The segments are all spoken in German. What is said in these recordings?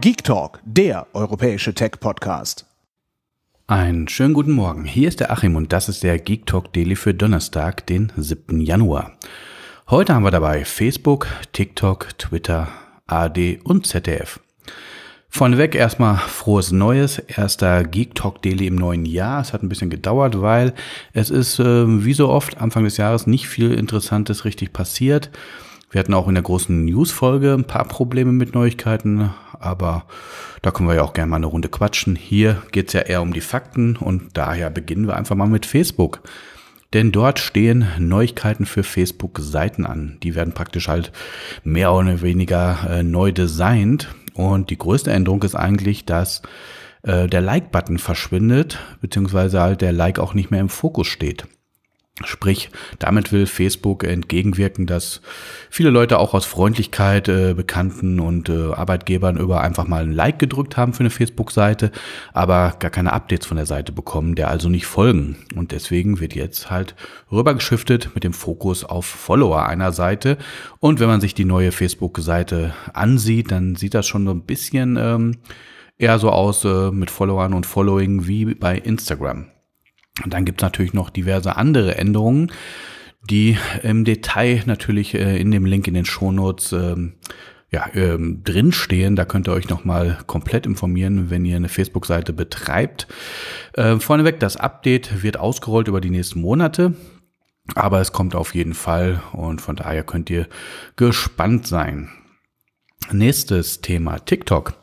Geek Talk, der europäische Tech-Podcast. Einen schönen guten Morgen. Hier ist der Achim und das ist der Geek Talk Daily für Donnerstag, den 7. Januar. Heute haben wir dabei Facebook, TikTok, Twitter, AD und ZDF. Vorneweg erstmal frohes Neues. Erster Geek Talk Daily im neuen Jahr. Es hat ein bisschen gedauert, weil es ist, ähm, wie so oft, Anfang des Jahres nicht viel Interessantes richtig passiert. Wir hatten auch in der großen News-Folge ein paar Probleme mit Neuigkeiten, aber da können wir ja auch gerne mal eine Runde quatschen. Hier geht es ja eher um die Fakten und daher beginnen wir einfach mal mit Facebook. Denn dort stehen Neuigkeiten für Facebook-Seiten an. Die werden praktisch halt mehr oder weniger äh, neu designt. Und die größte Änderung ist eigentlich, dass äh, der Like-Button verschwindet, beziehungsweise halt der Like auch nicht mehr im Fokus steht. Sprich, damit will Facebook entgegenwirken, dass viele Leute auch aus Freundlichkeit äh, Bekannten und äh, Arbeitgebern über einfach mal ein Like gedrückt haben für eine Facebook-Seite, aber gar keine Updates von der Seite bekommen, der also nicht folgen. Und deswegen wird jetzt halt rübergeschiftet mit dem Fokus auf Follower einer Seite. Und wenn man sich die neue Facebook-Seite ansieht, dann sieht das schon so ein bisschen ähm, eher so aus äh, mit Followern und Following wie bei Instagram. Und dann gibt es natürlich noch diverse andere Änderungen, die im Detail natürlich äh, in dem Link in den Shownotes ähm, ja, ähm, drinstehen. Da könnt ihr euch nochmal komplett informieren, wenn ihr eine Facebook-Seite betreibt. Äh, vorneweg, das Update wird ausgerollt über die nächsten Monate. Aber es kommt auf jeden Fall und von daher könnt ihr gespannt sein. Nächstes Thema TikTok.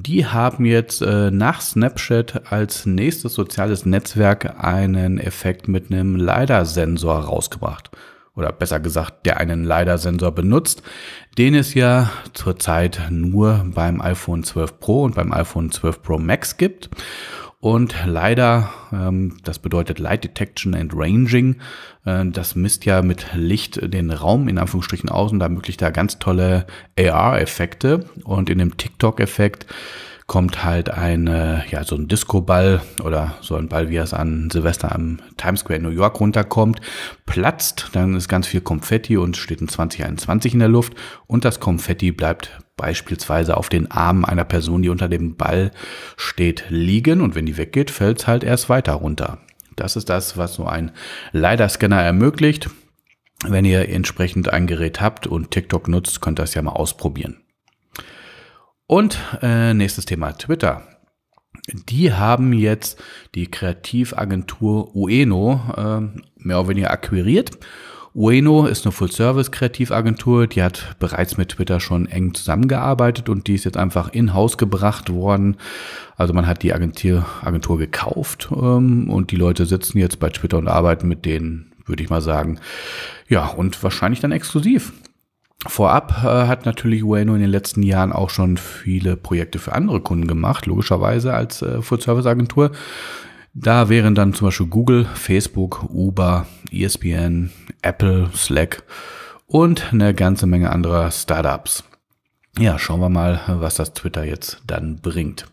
Die haben jetzt äh, nach Snapchat als nächstes soziales Netzwerk einen Effekt mit einem LiDAR-Sensor rausgebracht. Oder besser gesagt, der einen LiDAR-Sensor benutzt, den es ja zurzeit nur beim iPhone 12 Pro und beim iPhone 12 Pro Max gibt. Und leider, ähm, das bedeutet Light Detection and Ranging, äh, das misst ja mit Licht den Raum in Anführungsstrichen aus und ermöglicht da ganz tolle AR-Effekte. Und in dem TikTok-Effekt kommt halt ein, äh, ja, so ein Disco-Ball oder so ein Ball, wie er es an Silvester am Times Square in New York runterkommt, platzt, dann ist ganz viel Konfetti und steht ein 2021 in der Luft und das Konfetti bleibt beispielsweise auf den Armen einer Person, die unter dem Ball steht, liegen und wenn die weggeht, fällt es halt erst weiter runter. Das ist das, was so ein LiDAR-Scanner ermöglicht. Wenn ihr entsprechend ein Gerät habt und TikTok nutzt, könnt ihr das ja mal ausprobieren. Und äh, nächstes Thema, Twitter. Die haben jetzt die Kreativagentur Ueno äh, mehr oder weniger akquiriert Ueno ist eine Full-Service-Kreativagentur, die hat bereits mit Twitter schon eng zusammengearbeitet und die ist jetzt einfach in-house gebracht worden. Also man hat die Agentur, Agentur gekauft ähm, und die Leute sitzen jetzt bei Twitter und arbeiten mit denen, würde ich mal sagen. Ja, und wahrscheinlich dann exklusiv. Vorab äh, hat natürlich Ueno in den letzten Jahren auch schon viele Projekte für andere Kunden gemacht, logischerweise als äh, Full-Service-Agentur. Da wären dann zum Beispiel Google, Facebook, Uber, ESPN, Apple, Slack und eine ganze Menge anderer Startups. Ja, schauen wir mal, was das Twitter jetzt dann bringt.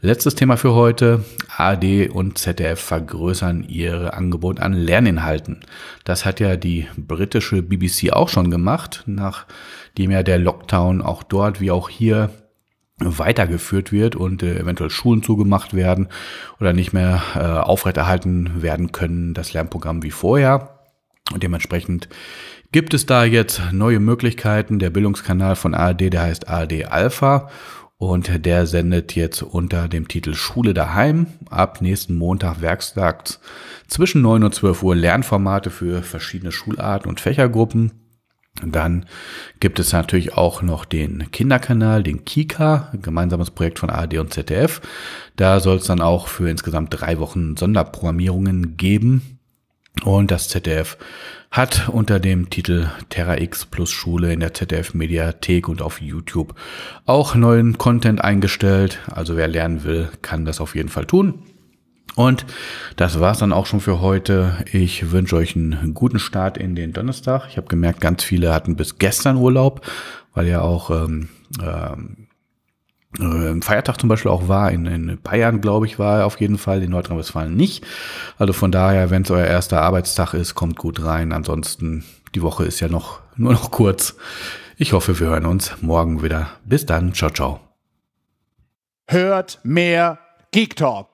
Letztes Thema für heute. AD und ZDF vergrößern ihr Angebot an Lerninhalten. Das hat ja die britische BBC auch schon gemacht, nachdem ja der Lockdown auch dort wie auch hier weitergeführt wird und äh, eventuell Schulen zugemacht werden oder nicht mehr äh, aufrechterhalten werden können, das Lernprogramm wie vorher. Und dementsprechend gibt es da jetzt neue Möglichkeiten. Der Bildungskanal von ARD, der heißt ARD Alpha und der sendet jetzt unter dem Titel Schule daheim ab nächsten Montag, Werkstags zwischen 9 und 12 Uhr Lernformate für verschiedene Schularten und Fächergruppen. Dann gibt es natürlich auch noch den Kinderkanal, den Kika, gemeinsames Projekt von ARD und ZDF. Da soll es dann auch für insgesamt drei Wochen Sonderprogrammierungen geben. Und das ZDF hat unter dem Titel Terra X plus Schule in der ZDF Mediathek und auf YouTube auch neuen Content eingestellt. Also wer lernen will, kann das auf jeden Fall tun. Und das war's dann auch schon für heute. Ich wünsche euch einen guten Start in den Donnerstag. Ich habe gemerkt, ganz viele hatten bis gestern Urlaub, weil ja auch ähm, ähm, äh, Feiertag zum Beispiel auch war, in, in Bayern, glaube ich, war er auf jeden Fall, in Nordrhein-Westfalen nicht. Also von daher, wenn es euer erster Arbeitstag ist, kommt gut rein. Ansonsten, die Woche ist ja noch nur noch kurz. Ich hoffe, wir hören uns morgen wieder. Bis dann, ciao, ciao. Hört mehr Geek Talk.